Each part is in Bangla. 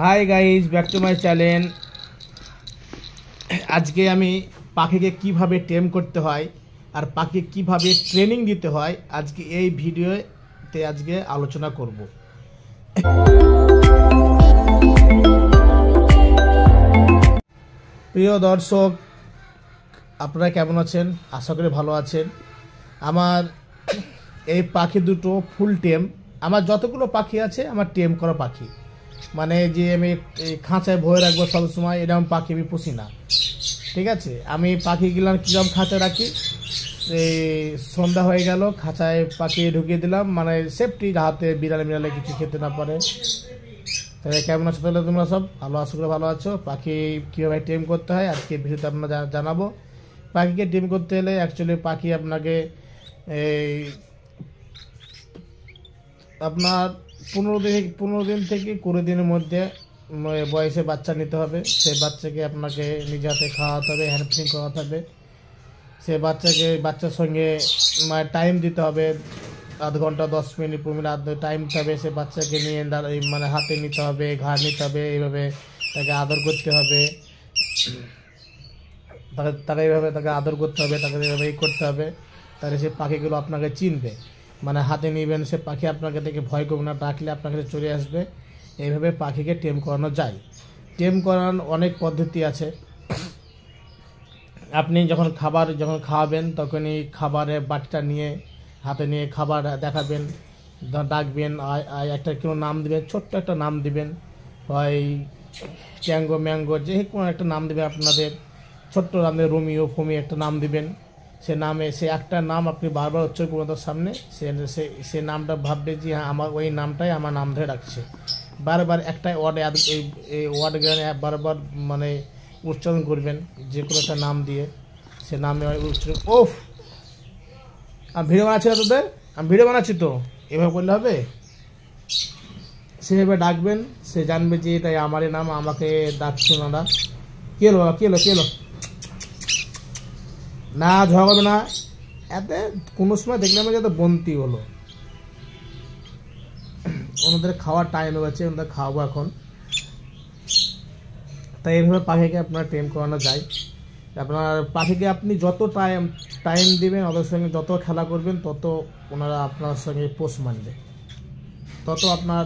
high guys back to my channel আজকে আমি পাখিকে কিভাবে টেম করতে হয় আর পাখি কিভাবে ট্রেনিং দিতে হয় আজকে এই ভিডিওতে আজকে আলোচনা করব প্রিয় দর্শক আপনারা কেমন আছেন আশা করি ভালো আছেন আমার এই পাখি দুটো ফুল টেম আমার যতগুলো পাখি আছে আমার টেম করা পাখি মানে যে আমি খাঁচায় ভয়ে রাখবো সবসময় এরকম পাখি আমি পুষি না ঠিক আছে আমি পাখিগুলার কীরকম খাঁচায় রাখি এই সন্ধ্যা হয়ে গেল খাঁচায় পাখি ঢুকিয়ে দিলাম মানে সেফটি হাতে বিড়ালে বিড়ালে কিছু খেতে না পারে তাহলে কেমন আছো তাহলে তোমরা সব ভালো আছো করে ভালো আছো পাখি কীভাবে টেম করতে হয় আজকে ভিডিওতে আপনারা জানাবো পাখিকে টেম করতে হলে অ্যাকচুয়ালি পাখি আপনাকে এই আপনার পনেরো দিন পনেরো দিন থেকে কুড়ি দিনের মধ্যে বয়সে বাচ্চা নিতে হবে সেই বাচ্চাকে আপনাকে নিজে হাতে খাওয়াতে হবে হ্যান্ডফিং করাতে হবে সে বাচ্চাকে বাচ্চার সঙ্গে মায়ের টাইম দিতে হবে আধ ঘন্টা দশ মিনিট পনেরো মিনিট আধ টাইম দিতে হবে সে বাচ্চাকে নিয়ে মানে হাতে নিতে হবে ঘাড় নিতে হবে এইভাবে তাকে আদর করতে হবে তাকে তাকে এইভাবে তাকে আদর করতে হবে তাকে এইভাবে করতে হবে তাহলে সে পাখিগুলো আপনাকে চিনবে মানে হাতে নেবেন সে পাখি আপনার থেকে ভয় করবে না ডাকলে আপনার কাছে চলে আসবে এইভাবে পাখিকে টেম করানো যায় টেম করানোর অনেক পদ্ধতি আছে আপনি যখন খাবার যখন খাওয়াবেন তখনই খাবারের বাটিটা নিয়ে হাতে নিয়ে খাবার দেখাবেন ডাকবেন একটা কোনো নাম দেবেন ছোট্ট একটা নাম দিবেন হয় ট্যাঙ্গো ম্যাঙ্গো যে কোনো একটা নাম দেবেন আপনাদের ছোট্ট নাম দেবে রোমিও ফোমি একটা নাম দিবেন সে নামে সে একটা নাম আপনি বারবার উচ্চ করবেন সামনে সে সে নামটা ভাববে যে হ্যাঁ আমার ওই নামটাই আমার নাম ধরে রাখছে বারবার একটাই ওয়ার্ড এই ওয়ার্ড গানে বারবার মানে উচ্চারণ করবেন যে কোনো একটা নাম দিয়ে সে নামে উচ্চারণ ওফ আমি ভিড়ে বানাচ্ছি না তোদের আমি ভিড়ে বানাচ্ছি তো এভাবে করলে হবে সেভাবে ডাকবেন সে জানবে যে এটাই আমারই নাম আমাকে ডাকছে না কে এলো কে এলো কে এলো না হবে না এতে কোনো সময় দেখলাম যে তো বন্তি হলো ওনাদের খাওয়ার টাইম হয়েছে ওনাদের খাওয়াবো এখন তাই এইভাবে পাখিকে আপনার টেম করানো যায় আপনার পাখিকে আপনি যত টাইম টাইম দিবেন ওদের সঙ্গে যত খেলা করবেন তত ওনারা আপনার সঙ্গে পোষ মানবে তত আপনার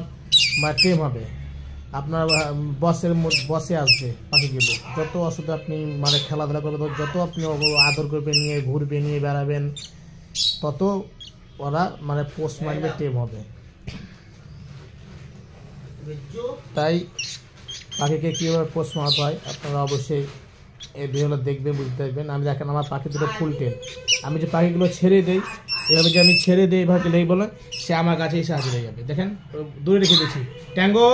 টেম মানে, হবে আপনার বসের বসে আসবে পাখিগুলো যত অসুখ আপনি মানে খেলাধুলা করবেন যত আপনি আদর করবে নিয়ে ঘুরবে নিয়ে বেড়াবেন তত ওরা মানে পোস্ট মারবে টেম হবে তাই পাখিকে কীভাবে পোস্ট মারতে হয় আপনারা অবশ্যই এই ভিডিওগুলো দেখবেন বুঝতে পারবেন আমি দেখেন আমার পাখি দুটো ফুল আমি যে পাখিগুলো ছেড়ে দিই এভাবে যে আমি ছেড়ে দিই এভাবে নেই বলে সে আমার কাছে এসে হাজির হয়ে যাবে দেখেন দূরে রেখে দিচ্ছি ট্যাঙ্গো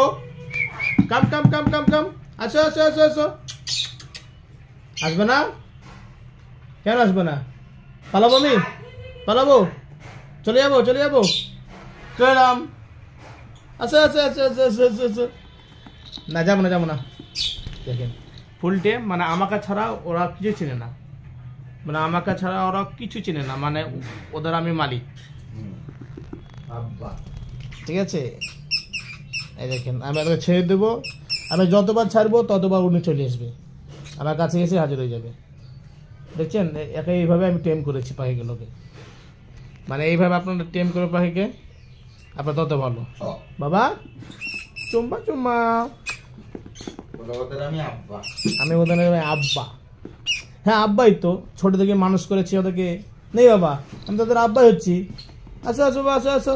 কাম কাম কাম কাম কাম আসো আসো আসো আসো আসবে না কেন আসবে না পালাবো আমি পালাবো চলে যাবো চলে যাবো চলে এলাম আসো আসো আসো আসো আসো আসো আসো না যাবো না যাবো না দেখেন ফুল ডে মানে আমাকে ছাড়া ওরা কিছু চেনে না মানে আমাকে ছাড়া ওরা কিছু চেনে না মানে ওদের আমি মালিক ঠিক আছে এই দেখেন আমি এটাকে ছেড়ে দেবো আমি যতবার ছাড়বো ততবার উনি চলে আসবে আমার কাছে এসে হাজির হয়ে যাবে দেখছেন একে এইভাবে আমি টেম করেছি পাখিগুলোকে মানে এইভাবে আপনার টেম করে পাখিকে আপনার তত ভালো বাবা চুম্বা চুম্বা আমি ওদের আব্বা হ্যাঁ আব্বাই তো ছোট থেকে মানুষ করেছি ওদেরকে নেই বাবা আমি তোদের আব্বাই হচ্ছি আসো আসো আসো আসো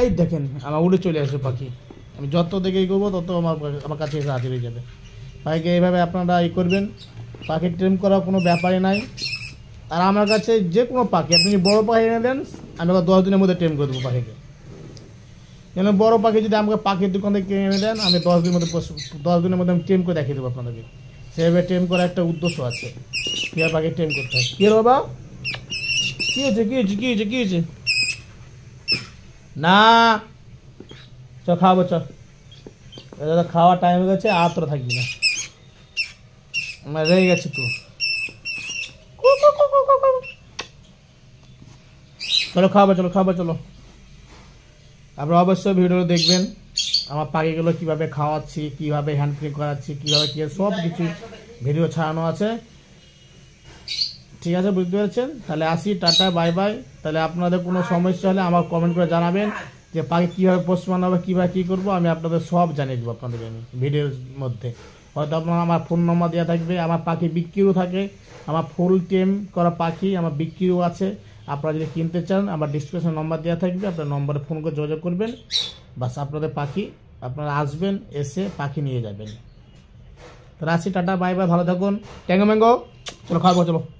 এই দেখেন আমার উড়ে চলে আসবে পাখি আমি যত দেখে করব তত আমার আমার কাছে এসে হাজির হয়ে যাবে পাখিকে এইভাবে আপনারা ই করবেন পাখি ট্রেম করার কোনো ব্যাপারই নাই আর আমার কাছে যে কোনো পাখি আপনি যদি বড়ো পাখি এনে দেন আমি দশ দিনের মধ্যে ট্রেম করে দেবো পাখিকে যেন বড়ো পাখি যদি আমাকে পাখির দোকান থেকে কিনে এনে দেন আমি দশ দিনের মধ্যে দশ দিনের মধ্যে আমি ট্রেম করে দেখিয়ে দেবো আপনাদেরকে সেভাবে ট্রেম করার একটা উদ্দেশ্য আছে কীভাবে পাখি ট্রেম করতে হয় কী বাবা কী হয়েছে কী হয়েছে কী হয়েছে কী হয়েছে না চ খাবো চ দাদা খাওয়ার টাইম হয়ে গেছে আর তোরা থাকবি না রয়ে গেছে তো চলো খাবো চলো খাবো চলো আপনারা অবশ্যই ভিডিও দেখবেন আমার পাখিগুলো কিভাবে খাওয়াচ্ছি কিভাবে হ্যান্ড ফ্রি করাচ্ছি কিভাবে কী সব কিছু ভিডিও ছাড়ানো আছে ঠিক আছে বুঝতে পেরেছেন তাহলে আসি টাটা বাই বাই তাহলে আপনাদের কোনো সমস্যা হলে আমার কমেন্ট করে জানাবেন যে পাখি কীভাবে পোষ হবে কীভাবে কী করবো আমি আপনাদের সব জানিয়ে দেবো আপনাদের আমি ভিডিওর মধ্যে হয়তো আপনার আমার ফোন নম্বর দেওয়া থাকবে আমার পাখি বিক্রিও থাকে আমার ফুল টেম করা পাখি আমার বিক্রিও আছে আপনারা যদি কিনতে চান আমার ডিসক্রিপশন নম্বর দেওয়া থাকবে আপনার নম্বরে ফোন করে যোগাযোগ করবেন বাস আপনাদের পাখি আপনারা আসবেন এসে পাখি নিয়ে যাবেন রাশি টাটা বাই বাই ভালো থাকুন ট্যাঙ্গো ম্যাঙ্গো চলো খাওয়া চলো